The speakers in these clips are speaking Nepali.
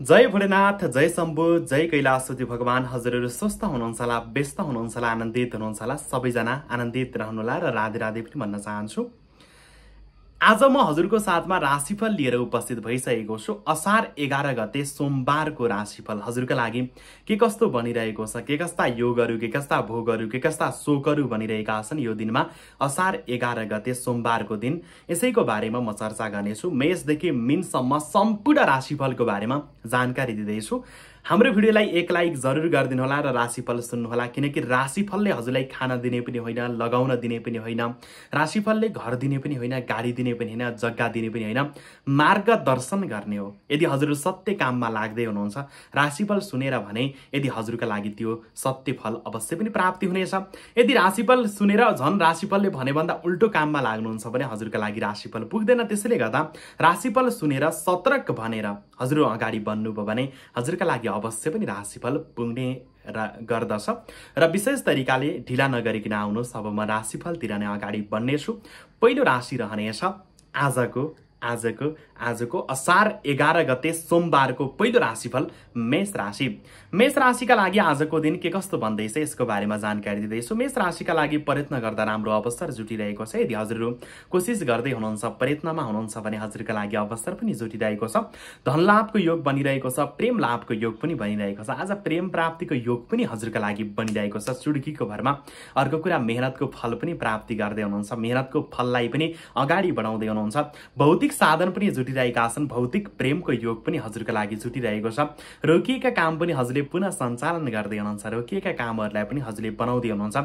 जय भोलेनाथ जय शम्भु जय कैलाशी भगवान हजुरहरू स्वस्थ हुनुहुन्छ होला व्यस्त हुनुहुन्छ होला आनन्दित हुनुहुन्छ होला सबैजना आनन्दित रहनुहोला र राधे राधे पनि भन्न चाहन्छु आज म हजुरको साथमा राशिफल लिएर उपस्थित भइसकेको छु असार एघार गते सोमबारको राशिफल हजुरका लागि के कस्तो बनिरहेको छ के कस्ता योगहरू के कस्ता भोगहरू के कस्ता शोकहरू बनिरहेका छन् यो दिनमा असार एघार गते सोमबारको दिन यसैको बारेमा म चर्चा गर्नेछु मेषदेखि मिनसम्म सम्पूर्ण राशिफलको बारेमा जानकारी दिँदैछु हाम्रो भिडियोलाई एक लाइक जरुर गरिदिनुहोला र राशिफल सुन्नुहोला किनकि राशिफलले हजुरलाई खान दिने पनि होइन लगाउन दिने पनि होइन राशिफलले घर दिने पनि होइन गाडी दिने पनि होइन जग्गा दिने पनि होइन मार्गदर्शन गर्ने हो यदि हजुर सत्य काममा लाग्दै हुनुहुन्छ राशिफल सुनेर भने यदि हजुरका लागि त्यो सत्य फल अवश्य पनि प्राप्ति हुनेछ यदि राशिफल सुनेर झन् राशिफलले भनेभन्दा उल्टो काममा लाग्नुहुन्छ भने हजुरका लागि राशिफल पुग्दैन त्यसैले गर्दा राशिफल सुनेर सतर्क भनेर हजुर अगाडि बन्नुभयो भने हजुरका लागि अवश्य पनि राशिफल पुग्ने र गर्दछ र विशेष तरिकाले ढिला नगरिकन आउनुहोस् अब म राशिफलतिर नै अगाडि बन्नेछु पहिलो राशि रहनेछ आजको आजको आजको असार एघार गते सोमबारको पहिलो राशिफल मेष राशि मेष राशिका लागि आजको दिन के कस्तो भन्दैछ यसको बारेमा जानकारी दिँदैछु मेष राशिका लागि प्रयत्न गर्दा राम्रो अवसर जुटिरहेको छ यदि हजुरहरू कोसिस गर्दै हुनुहुन्छ प्रयत्नमा हुनुहुन्छ भने हजुरका लागि अवसर पनि जुटिरहेको छ धनलाभको योग बनिरहेको छ प्रेम लाभको योग पनि बनिरहेको छ आज प्रेम प्राप्तिको योग पनि हजुरका लागि बनिरहेको छ चुड्कीको भरमा अर्को कुरा मेहनतको फल पनि प्राप्ति गर्दै हुनुहुन्छ मेहनतको फललाई पनि अगाडि बढाउँदै हुनुहुन्छ भौतिक साधन पनि जुटिरहेका छन् भौतिक प्रेमको योग पनि हजुरको लागि जुटिरहेको छ रोकिएका काम पनि हजुरले पुनः सञ्चालन गर्दै हुनुहुन्छ रोकिएका कामहरूलाई पनि हजुरले बनाउँदै हुनुहुन्छ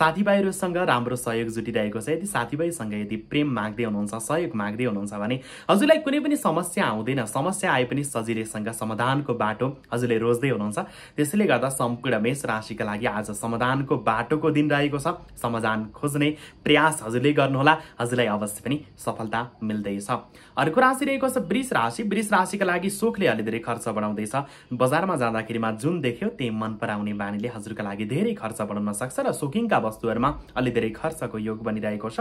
साथीभाइहरूसँग राम्रो सहयोग जुटिरहेको छ यदि साथीभाइसँग यदि प्रेम माग्दै हुनुहुन्छ सहयोग माग्दै हुनुहुन्छ भने हजुरलाई कुनै पनि समस्या आउँदैन समस्या आए पनि सजिलैसँग समाधानको बाटो हजुरले रोज्दै हुनुहुन्छ त्यसैले गर्दा सम्पूर्ण मेष राशिका लागि आज समाधानको बाटोको दिन रहेको छ समाधान खोज्ने प्रयास हजुरले गर्नुहोला हजुरलाई अवश्य पनि सफलता मिल्दैछ अर्को राशि भइरहेको छ वृष राशि वृष राशिका लागि सुखले अलि धेरै खर्च बढाउँदैछ बजारमा जाँदाखेरिमा जुन देख्यो त्यही मन पराउने बानीले हजुरका लागि धेरै खर्च बढाउन सक्छ र सुकिङका वस्तुहरूमा अलि धेरै खर्चको योग बनिरहेको छ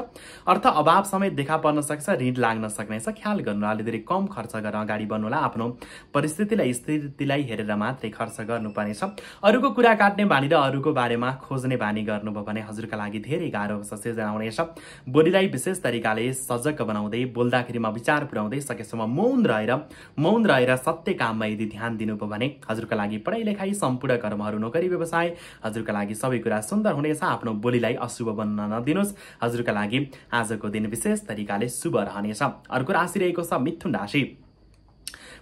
अर्थ अभाव समेत देखा पर्न सक्छ ऋण लाग्न सक्नेछ ख्याल गर्नु अलि धेरै कम खर्च गरेर अगाडि बढ्नुलाई आफ्नो परिस्थितिलाई स्थितिलाई हेरेर मात्रै खर्च गर्नुपर्नेछ अरूको कुरा काट्ने बानी र अरूको बारेमा खोज्ने बानी गर्नुभयो भने हजुरका लागि धेरै गाह्रो सृजना हुनेछ बोलीलाई विशेष तरिकाले सजग बनाउँदै बोल्दाखेरिमा विचार पुर्याउँदै सकेसम्म मौन रहेर मौन रहेर सत्य काममा यदि ध्यान दिनुभयो भने हजुरका लागि पढाइ लेखाइ सम्पूर्ण कर्महरू नोकरी व्यवसाय हजुरका लागि सबै कुरा सुन्दर हुनेछ आफ्नो बोलीलाई अशुभ बन्न नदिनुहोस् हजुरका लागि आजको दिन विशेष तरिकाले शुभ रहनेछ अर्को राशि रहेको छ मिथुन राशि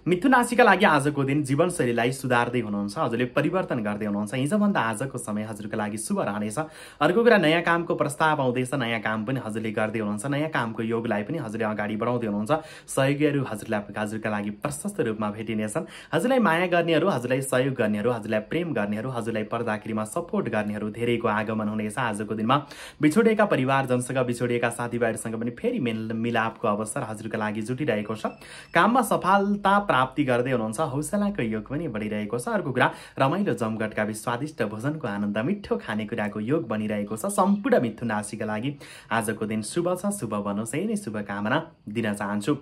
मिथुन राशिका लागि आजको दिन जीवनशैलीलाई सुधार्दै हुनुहुन्छ हजुरले परिवर्तन गर्दै हुनुहुन्छ हिजोभन्दा आजको समय हजुरको लागि शुभ रहनेछ अर्को कुरा नयाँ कामको प्रस्ताव आउँदैछ नयाँ काम पनि हजुरले गर्दै हुनुहुन्छ नयाँ कामको योगलाई पनि हजुरले अगाडि बढाउँदै हुनुहुन्छ सहयोगीहरू हजुरलाई हजुरका लागि प्रशस्त रूपमा भेटिनेछन् हजुरलाई माया गर्नेहरू हजुरलाई सहयोग गर्नेहरू हजुरलाई प्रेम गर्नेहरू हजुरलाई पर्दाखेरिमा सपोर्ट गर्नेहरू धेरैको आगमन हुनेछ आजको दिनमा बिछोडिएका परिवारजनसँग बिछोडिएका साथीभाइहरूसँग पनि फेरि मिलापको अवसर हजुरको लागि जुटिरहेको छ काममा सफलता प्राप्ति गर्दै हुनुहुन्छ हौसलाको योग पनि बढिरहेको छ अर्को कुरा रमाइलो जमघटका स्वादिष्ट भोजनको आनन्द मिठो खानेकुराको योग बनिरहेको छ सम्पूर्ण मिथुन राशिका लागि आजको दिन शुभ छ शुभ बनोस् यही नै शुभकामना दिन चाहन्छु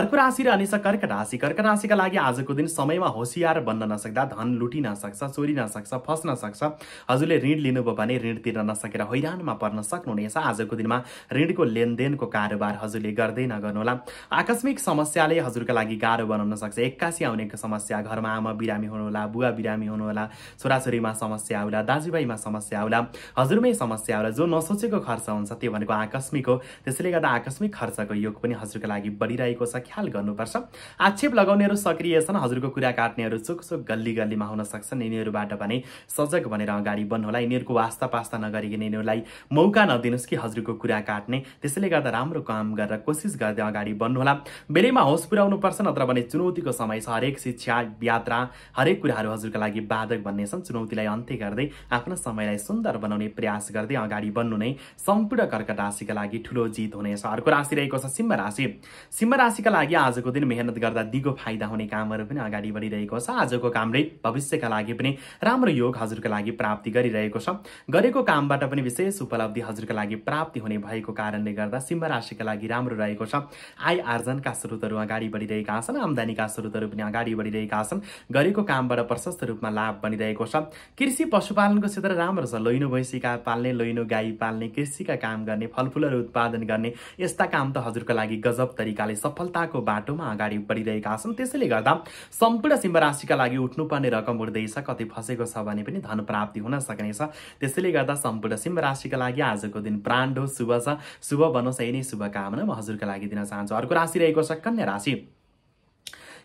अर्को राशि र अनिस कर्क राशि कर्क राशिका लागि आजको दिन समयमा होसियार बन्न नसक्दा धन लुटिन सक्छ चोरिन सक्छ फस्न सक्छ हजुरले ऋण लिनुभयो भने ऋण तिर्न नसकेर हैरानमा पर्न सक्नुहुनेछ आजको दिनमा ऋणको लेनदेनको कारोबार हजुरले गर्दै नगर्नुहोला आकस्मिक समस्याले हजुरका लागि गाह्रो बनाउन सक्छ समस्या एक्कासी आउने समस्या घरमा आमा बिरामी हुनुहोला बुवा बिरामी हुनुहोला छोराछोरीमा समस्या आउला दाजुभाइमा समस्या आउला हजुरमै समस्या आउला जो नसोचेको खर्च हुन्छ त्यो भनेको आकस्मिक हो त्यसैले गर्दा आकस्मिक खर्चको योग पनि हजुरको लागि बढिरहेको छ ख्याल गर्नुपर्छ आक्षेप लगाउनेहरू सक्रिय छन् हजुरको कुरा काट्नेहरू चुक गल्ली गल्लीमा हुन सक्छन् यिनीहरूबाट भने सजग भनेर अगाडि बन्नुहोला यिनीहरूको वास्ता पास्ता नगरिकन यिनीहरूलाई मौका नदिनुहोस् कि हजुरको कुरा काट्ने त्यसैले गर्दा राम्रो काम गरेर कोसिस गर्दै अगाडि बढ्नुहोला बेलैमा होस पुर्याउनु पर्छ नत्र भने चुनौती चुनौतीको समय छ हरेक शिक्षा यात्रा हरेक कुराहरू हजुरको लागि बाधक भन्ने छन् चुनौतीलाई अन्त्य गर्दै आफ्नो समयलाई सुन्दर बनाउने प्रयास गर्दै अगाडि बढ्नु नै सम्पूर्ण कर्कट राशिका लागि ठुलो जित हुनेछ अर्को राशि रहेको छ सिंह राशि सिंह राशिका लागि आजको दिन मेहनत गर्दा दिगो फाइदा हुने कामहरू पनि अगाडि बढिरहेको छ आजको कामले भविष्यका लागि पनि राम्रो योग हजुरको लागि प्राप्ति गरिरहेको छ गरेको कामबाट पनि विशेष उपलब्धि हजुरको लागि प्राप्ति हुने भएको कारणले गर्दा सिंह राशिका लागि राम्रो रहेको छ आय आर्जनका स्रोतहरू अगाडि बढिरहेका छन् आमदानीका स्रोतहरू पनि अगाडि बढिरहेका छन् गरेको कामबाट प्रशस्त रूपमा लाभ बनिरहेको छ कृषि पशुपालनको क्षेत्र राम्रो छ लैनो भैँसीका पाल्ने लैनो गाई पाल्ने कृषिका काम गर्ने फलफुलहरू उत्पादन गर्ने यस्ता काम त हजुरको लागि गजब तरिकाले सफलताको बाटोमा अगाडि बढिरहेका छन् त्यसैले गर्दा सम्पूर्ण सिंह राशिका लागि उठ्नुपर्ने रकम उठ्दैछ कति फसेको छ भने पनि धन प्राप्ति हुन सक्नेछ त्यसैले गर्दा सम्पूर्ण सिंह राशिका लागि आजको दिन प्राण्ड हो शुभ छ शुभ बनोस् यही नै शुभकामना म हजुरका लागि दिन चाहन्छु अर्को राशि रहेको छ कन्या राशि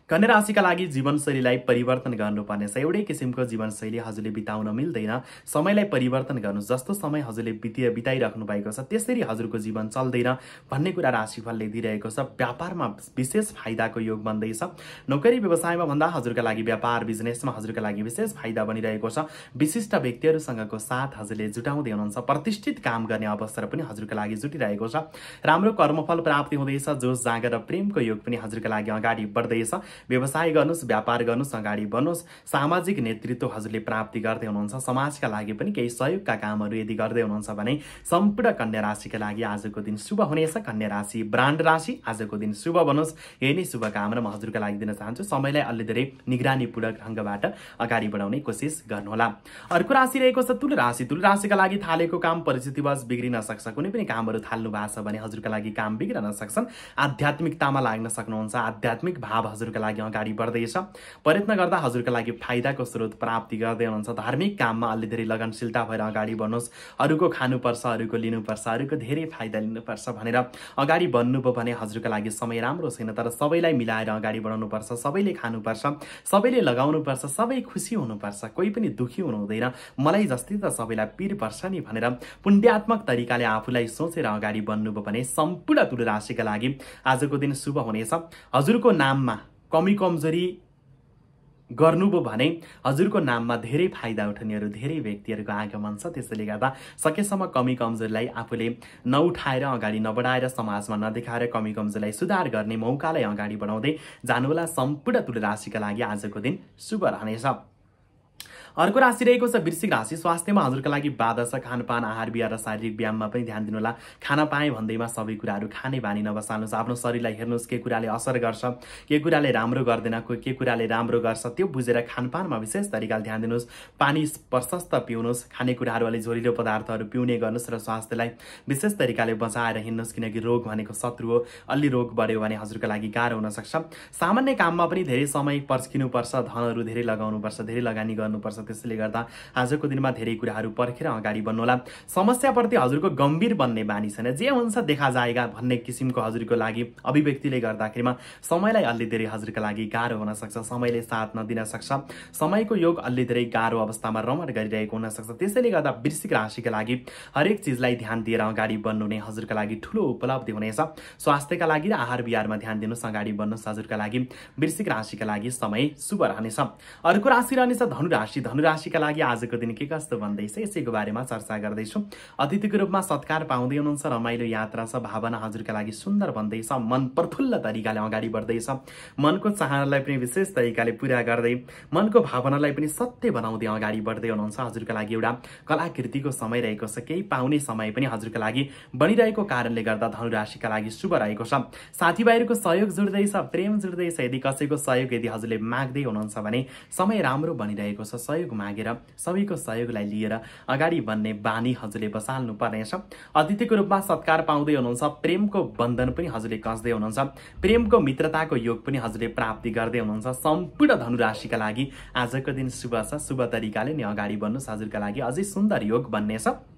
कन्या राशिका लागि जीवनशैलीलाई परिवर्तन गर्नुपर्नेछ एउटै किसिमको जीवनशैली हजुरले बिताउन मिल्दैन समयलाई परिवर्तन गर्नु जस्तो समय हजुरले बिति बिताइराख्नु भएको छ त्यसरी हजुरको जीवन चल्दैन भन्ने कुरा राशिफलले दिइरहेको छ व्यापारमा विशेष फाइदाको योग बन्दैछ नोकरी व्यवसायमा भन्दा हजुरका लागि व्यापार बिजनेसमा हजुरका लागि विशेष फाइदा बनिरहेको छ विशिष्ट व्यक्तिहरूसँगको साथ हजुरले जुटाउँदै हुनुहुन्छ प्रतिष्ठित काम गर्ने अवसर पनि हजुरका लागि जुटिरहेको छ राम्रो कर्मफल प्राप्ति हुँदैछ जोस जाँगर र प्रेमको योग पनि हजुरका लागि अगाडि बढ्दैछ व्यवसाय गर्नुहोस् व्यापार गर्नुहोस् अगाडि बढ्नुहोस् सामाजिक नेतृत्व हजुरले प्राप्ति गर्दै हुनुहुन्छ समाजका लागि पनि केही सहयोगका कामहरू यदि गर्दै हुनुहुन्छ भने सम्पूर्ण कन्या राशिका लागि आजको दिन शुभ हुनेछ कन्या राशि ब्रान्ड राशि आजको दिन शुभ बनोस् यही नै शुभकामना म हजुरका लागि दिन चाहन्छु समयलाई अलि धेरै निगरानीपूर्वक ढङ्गबाट अगाडि बढाउने कोसिस गर्नुहोला अर्को राशि रहेको छ तुल राशि तुल राशिका लागि थालेको काम परिस्थितिवश बिग्रिन सक्छ कुनै पनि कामहरू थाल्नु भएको छ भने हजुरका लागि काम बिग्रन सक्छन् आध्यात्मिकतामा लाग्न सक्नुहुन्छ आध्यात्मिक भाव हजुरका लागि अगाडि बढ्दैछ प्रयत्न गर्दा हजुरका लागि फाइदाको स्रोत प्राप्ति गर्दै हुनुहुन्छ धार्मिक काममा अलि धेरै लगनशीलता भएर अगाडि बढ्नुहोस् अरूको खानुपर्छ अरूको लिनुपर्छ अरूको धेरै फाइदा लिनुपर्छ भनेर अगाडि बढ्नुभयो भने हजुरको लागि समय राम्रो छैन तर सबैलाई मिलाएर अगाडि बढाउनुपर्छ सबैले खानुपर्छ सबैले लगाउनुपर्छ सबै खुसी हुनुपर्छ कोही पनि दुःखी हुनु हुँदैन मलाई जस्तै त सबैलाई पिर पर्छ नि भनेर पुण्यात्मक तरिकाले आफूलाई सोचेर अगाडि बढ्नुभयो भने सम्पूर्ण तुलराशिका लागि आजको दिन शुभ हुनेछ हजुरको नाममा कमी कमजोरी गर्नुभयो भने हजुरको नाममा धेरै फाइदा उठाउनेहरू धेरै व्यक्तिहरूको आगमन छ त्यसैले गर्दा सकेसम्म कमी कमजोरीलाई आफूले नउठाएर अगाडि नबढाएर समाजमा नदेखाएर कमी कमजोरीलाई सुधार गर्ने मौकालाई अगाडि बढाउँदै जानुहोला सम्पूर्ण तुलराशिका लागि आजको दिन शुभ रहनेछ अर्को राशि रहेको छ वृश्चिक राशि स्वास्थ्यमा हजुरको लागि बाधा छ खानपान आहार बिहार र शारीरिक व्यायाममा पनि ध्यान दिनुहोला खाना पाएँ भन्दैमा सबै कुराहरू खाने बानी नबसाल्नुहोस् आफ्नो शरीरलाई हेर्नुहोस् के कुराले असर गर्छ के कुराले राम्रो गर्दैन कोही के कुराले राम्रो गर्छ त्यो बुझेर खानपानमा विशेष तरिकाले ध्यान दिनुहोस् पानी प्रशस्त पिउनुहोस् खानेकुराहरू अलि झोलिलो पदार्थहरू पिउने गर्नुहोस् र स्वास्थ्यलाई विशेष तरिकाले बचाएर हिँड्नुहोस् किनकि रोग भनेको शत्रु हो अलि रोग बढ्यो भने हजुरको लागि गाह्रो हुनसक्छ सामान्य काममा पनि धेरै समय पर्खिनुपर्छ धनहरू धेरै लगाउनुपर्छ धेरै लगानी गर्नुपर्छ त्यसैले गर्दा आजको दिनमा धेरै कुराहरू पर्खेर अगाडि बढ्नुहोला समस्याप्रति हजुरको गम्भीर बन्ने बानी छैन जे हुन्छ देखा जाएगा भन्ने किसिमको हजुरको लागि अभिव्यक्तिले गर्दाखेरिमा समयलाई अलि धेरै हजुरको लागि गाह्रो हुन सक्छ समयले साथ नदिन सक्छ समयको योग अलि धेरै गाह्रो अवस्थामा रमण गरिरहेको हुनसक्छ त्यसैले गर्दा वृश्चिक राशिका लागि हरेक चिजलाई ध्यान दिएर अगाडि नै हजुरको लागि ठुलो उपलब्धि हुनेछ स्वास्थ्यका लागि र आहार विहारमा ध्यान दिनुहोस् अगाडि बढ्नुहोस् हजुरका लागि वृश्चिक राशिका लागि समय शुभ रहनेछ अर्को राशि रहनेछ धनु राशि धनुराशिका लागि आजको दिन के कस्तो भन्दैछ यसैको बारेमा चर्चा गर्दैछु अतिथिको रूपमा सत्कार पाउँदै हुनुहुन्छ रमाइलो यात्रा छ भावना हजुरका लागि सुन्दर भन्दैछ मन प्रफुल्ल तरिकाले अगाडि बढ्दैछ मनको चाहनालाई पनि विशेष तरिकाले पुरा गर्दै मनको भावनालाई पनि सत्य बनाउँदै अगाडि बढ्दै हुनुहुन्छ हजुरका लागि एउटा कलाकृतिको समय रहेको छ केही पाउने समय पनि हजुरका लागि बनिरहेको कारणले गर्दा धनुराशिका लागि शुभ रहेको छ साथीभाइहरूको सहयोग जुड्दैछ प्रेम जुड्दैछ यदि कसैको सहयोग यदि हजुरले माग्दै हुनुहुन्छ भने समय राम्रो बनिरहेको छ सहयोग सहयोग मागेर सबैको सहयोगलाई लिएर अगाडि बन्ने बानी हजुरले बसाल्नु पर्नेछ अतिथिको रूपमा सत्कार पाउँदै हुनुहुन्छ प्रेमको बन्धन पनि हजुरले कस्दै हुनुहुन्छ प्रेमको मित्रताको योग पनि हजुरले प्राप्ति गर्दै हुनुहुन्छ सम्पूर्ण धनुराशिका लागि आजको दिन शुभ छ शुभ तरिकाले नै अगाडि बढ्नुहोस् हजुरका लागि अझै सुन्दर योग बन्नेछ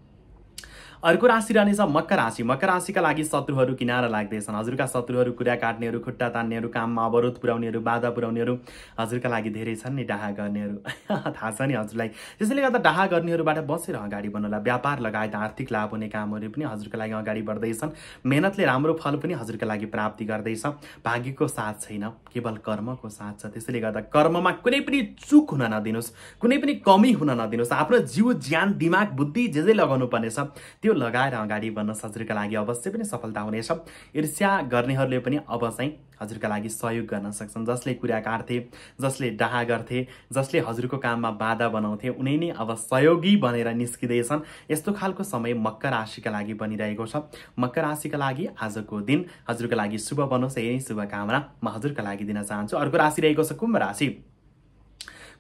अर्को राशि रहनेछ मकर राशि मकर राशिका लागि शत्रुहरू किनारा लाग्दैछन् हजुरका शत्रुहरू कुरा काट्नेहरू खुट्टा तान्नेहरू काममा अवरोध पुर्याउनेहरू बाधा पुर्याउनेहरू हजुरका लागि धेरै छन् नि डाहा गर्नेहरू थाहा छ नि हजुरलाई त्यसैले गर्दा डाहा गर्नेहरूबाट बसेर अगाडि बढ्नुहोला व्यापार लगायत आर्थिक लाभ हुने कामहरू पनि हजुरका लागि अगाडि बढ्दैछन् मेहनतले राम्रो फल पनि हजुरका लागि प्राप्ति गर्दैछ भाग्यको साथ छैन केवल कर्मको साथ छ त्यसैले गर्दा कर्ममा कुनै पनि चुक हुन नदिनुहोस् कुनै पनि कमी हुन नदिनुहोस् आफ्नो जिउ ज्यान दिमाग बुद्धि जे जे लगाउनु पर्नेछ त्यो लगाएर अगाडि बढ्न हजुरका लागि अवश्य पनि सफलता हुनेछ ईर्ष्या गर्नेहरूले पनि अब चाहिँ हजुरका लागि सहयोग गर्न सक्छन् जसले कुरा काट्थे जसले डाहा गर्थे जसले हजुरको काममा बाधा बनाउँथे उनी नै अब सहयोगी बनेर निस्किँदैछन् यस्तो खालको समय मकर राशिका लागि बनिरहेको छ मकर राशिका लागि आजको दिन हजुरका लागि शुभ बनोस् यही शुभकामना म हजुरका लागि दिन चाहन्छु अर्को राशि रहेको छ कुम्भ राशि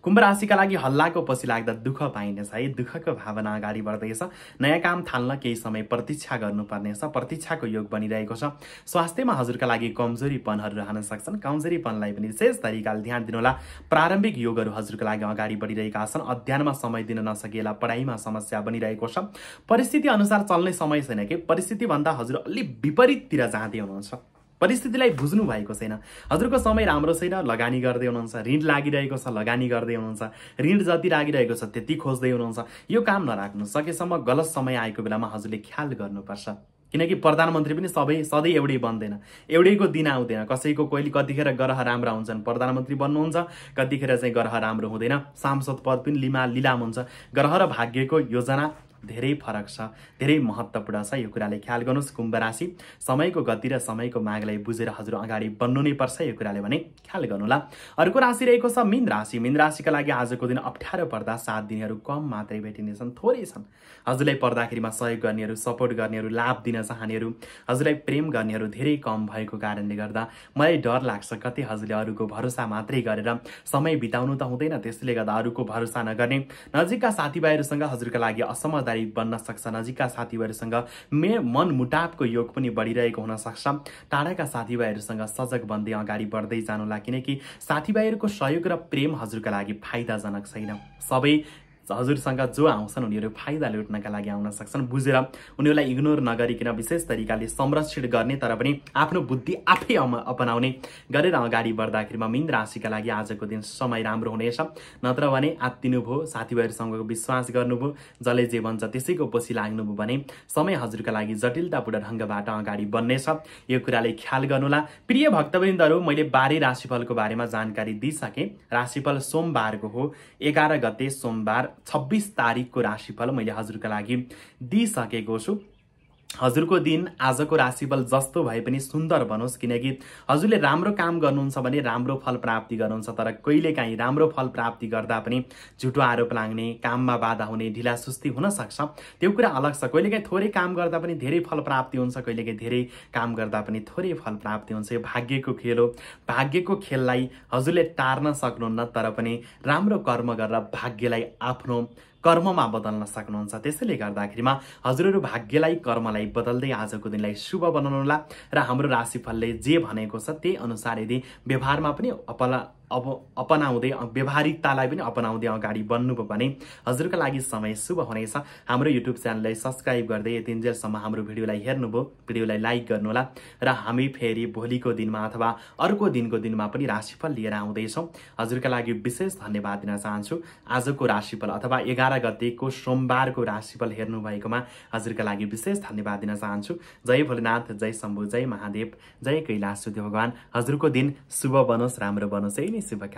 कुम्भ राशिका लागि हल्लाको पछि लाग्दा दुःख पाइनेछ है दुःखको भावना अगाडि बढ्दैछ नयाँ काम थाल्न केही समय प्रतीक्षा गर्नुपर्नेछ प्रतीक्षाको योग बनिरहेको छ स्वास्थ्यमा हजुरका लागि कमजोरीपनहरू रहन सक्छन् कमजोरीपनलाई पनि विशेष तरिकाले ध्यान दिनुहोला प्रारम्भिक योगहरू हजुरको लागि अगाडि बढिरहेका छन् अध्ययनमा समय दिन नसकिएला पढाइमा समस्या बनिरहेको छ परिस्थिति अनुसार चल्ने समय छैन कि परिस्थितिभन्दा हजुर अलि विपरीततिर जाँदै हुनुहुन्छ परिस्थितिलाई बुझ्नु भएको छैन हजुरको समय राम्रो छैन लगानी गर्दै हुनुहुन्छ ऋण लागिरहेको छ लगानी गर्दै हुनुहुन्छ ऋण जति लागिरहेको छ त्यति खोज्दै हुनुहुन्छ यो काम नराख्नु सकेसम्म गलत समय आएको बेलामा हजुरले ख्याल गर्नुपर्छ किनकि प्रधानमन्त्री पनि सबै सधैँ एउटै बन्दैन एउटैको दिन आउँदैन कसैको कहिले कतिखेर ग्रह राम्रा हुन्छन् प्रधानमन्त्री बन्नुहुन्छ कतिखेर चाहिँ ग्रह राम्रो हुँदैन सांसद पद पनि लिमा लिलाम हुन्छ ग्रह र भाग्यको योजना धेरै फरक छ धेरै महत्त्वपूर्ण छ यो कुराले ख्याल गर्नुहोस् कुम्भ राशि समयको गति र समयको मागलाई बुझेर हजुर अगाडि बन्नु नै पर्छ यो कुराले भने ख्याल गर्नुहोला अर्को राशि रहेको छ मिन राशि मिन राशिका लागि आजको दिन अप्ठ्यारो पर्दा साथ दिनेहरू कम मात्रै भेटिनेछन् थोरै छन् हजुरलाई पर्दाखेरिमा सहयोग गर्नेहरू सपोर्ट गर्नेहरू लाभ दिन चाहनेहरू हजुरलाई प्रेम गर्नेहरू धेरै कम भएको कारणले गर्दा मलाई डर लाग्छ कति हजुरले अरूको भरोसा मात्रै गरेर समय बिताउनु त हुँदैन त्यसले गर्दा अरूको भरोसा नगर्ने नजिकका साथीभाइहरूसँग हजुरका लागि असमझदारी प्रभावकारी बन्न सक्छ नजिकका साथीभाइहरूसँग मे मनमुटापको योग पनि बढिरहेको हुन सक्छ टाढाका साथीभाइहरूसँग सजग बन्दै अगाडि बढ्दै जानुलाई किनकि साथीभाइहरूको सहयोग र प्रेम हजुरका लागि फाइदाजनक छैन सबै हजुरसँग जो आउँछन् उनीहरू फाइदा लुट्नका लागि आउन सक्छन् बुझेर उनीहरूलाई इग्नोर नगरिकन विशेष तरिकाले संरक्षण गर्ने तर पनि आफ्नो बुद्धि आफै अपनाउने गरेर अगाडि बढ्दाखेरिमा मिन राशिका लागि आजको दिन समय राम्रो हुनेछ नत्र भने आत्तिनुभयो साथीभाइहरूसँगको विश्वास गर्नुभयो जसले जे भन्छ त्यसैको पछि लाग्नुभयो भने समय हजुरका लागि जटिलतापूर्ण ढङ्गबाट अगाडि बढ्नेछ यो कुराले ख्याल गर्नुहोला प्रिय भक्तवृन्दहरू मैले बारे राशिफलको बारेमा जानकारी दिइसकेँ राशिफल सोमबारको हो एघार गते सोमबार छब्बिस तारिकको राशिफल मैले हजुरको लागि दिइसकेको छु हजुरको दिन आजको राशिफल जस्तो भए पनि सुन्दर बनोस् किनकि हजुरले राम्रो काम गर्नुहुन्छ भने राम्रो फल प्राप्ति गर्नुहुन्छ तर कहिलेकाहीँ राम्रो फल प्राप्ति गर्दा पनि झुटो आरोप लाग्ने काममा बाधा हुने ढिला सुस्ती हुनसक्छ त्यो कुरा अलग छ कहिलेकाहीँ थोरै काम गर्दा पनि धेरै फल प्राप्ति हुन्छ कहिलेकाहीँ धेरै काम गर्दा पनि थोरै फल प्राप्ति हुन्छ यो भाग्यको खेल हो भाग्यको खेललाई हजुरले टार्न सक्नुहुन्न तर पनि राम्रो कर्म गरेर भाग्यलाई आफ्नो कर्ममा बदल्न सक्नुहुन्छ त्यसैले गर्दाखेरिमा हजुरहरू भाग्यलाई कर्मलाई बदल्दै आजको दिनलाई शुभ बनाउनुहोला र हाम्रो राशिफलले जे भनेको छ त्यही अनुसार यदि व्यवहारमा पनि अपला अब अपनाउँदै व्यवहारिकतालाई पनि अपनाउँदै अगाडि बढ्नुभयो भने हजुरको लागि समय शुभ हुनेछ हाम्रो युट्युब च्यानललाई सब्सक्राइब गर्दै यतिन्जेलसम्म हाम्रो भिडियोलाई हेर्नुभयो भिडियोलाई लाइक गर्नुहोला र हामी फेरि भोलिको दिनमा अथवा अर्को दिनको दिनमा पनि राशिफल लिएर आउँदैछौँ हजुरका लागि विशेष धन्यवाद दिन चाहन्छु आजको राशिफल अथवा एघार गतिको सोमबारको राशिफल हेर्नुभएकोमा हजुरका लागि विशेष धन्यवाद दिन चाहन्छु जय भोलेनाथ जय शम्भु जय महादेव जय कैलाश भगवान् हजुरको दिन शुभ बनोस् राम्रो बनोस् है c'est pas